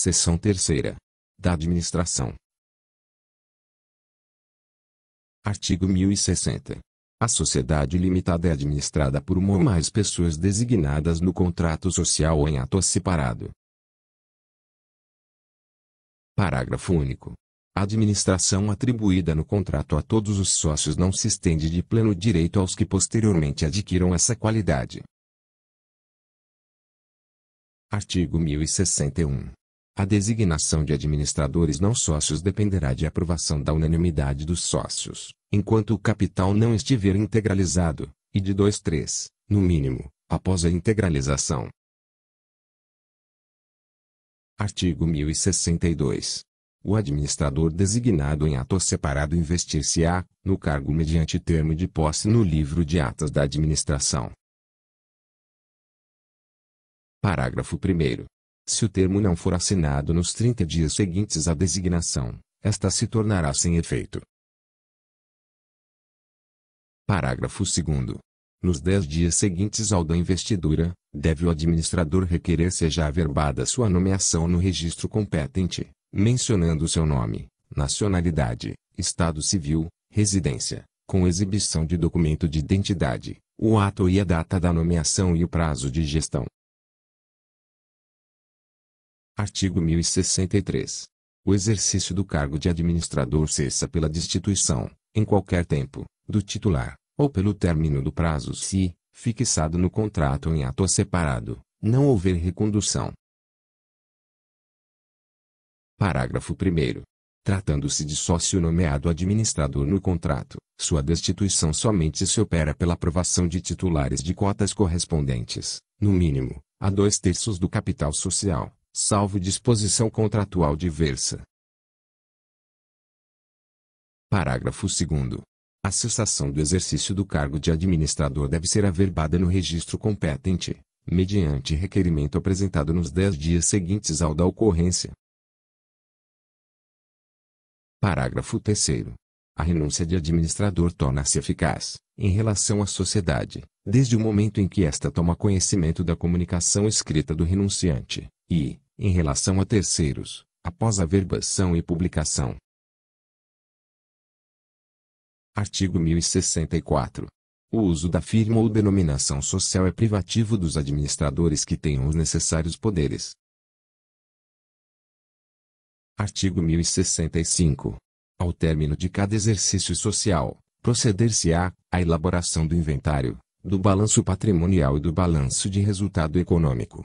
Seção terceira. Da administração. Artigo 1060. A sociedade limitada é administrada por uma ou mais pessoas designadas no contrato social ou em ato separado. Parágrafo único. A administração atribuída no contrato a todos os sócios não se estende de pleno direito aos que posteriormente adquiram essa qualidade. Artigo 1061. A designação de administradores não sócios dependerá de aprovação da unanimidade dos sócios, enquanto o capital não estiver integralizado, e de 2 3, no mínimo, após a integralização. Artigo 1062. O administrador designado em ato separado investir-se-á, no cargo mediante termo de posse no livro de atas da administração. Parágrafo 1. Se o termo não for assinado nos 30 dias seguintes à designação, esta se tornará sem efeito. Parágrafo 2. Nos 10 dias seguintes ao da investidura, deve o administrador requerer seja averbada sua nomeação no registro competente, mencionando seu nome, nacionalidade, estado civil, residência, com exibição de documento de identidade, o ato e a data da nomeação e o prazo de gestão. Artigo 1063. O exercício do cargo de administrador cessa pela destituição, em qualquer tempo, do titular, ou pelo término do prazo se, fixado no contrato ou em ato separado, não houver recondução. Parágrafo 1. Tratando-se de sócio nomeado administrador no contrato, sua destituição somente se opera pela aprovação de titulares de cotas correspondentes, no mínimo, a dois terços do capital social, salvo disposição contratual diversa. Parágrafo 2. A cessação do exercício do cargo de administrador deve ser averbada no registro competente, mediante requerimento apresentado nos dez dias seguintes ao da ocorrência. Parágrafo 3. A renúncia de administrador torna-se eficaz, em relação à sociedade, desde o momento em que esta toma conhecimento da comunicação escrita do renunciante, e, em relação a terceiros, após averbação e publicação. Artigo 1064. O uso da firma ou denominação social é privativo dos administradores que tenham os necessários poderes. Artigo 1065. Ao término de cada exercício social, proceder-se-á à elaboração do inventário, do balanço patrimonial e do balanço de resultado econômico,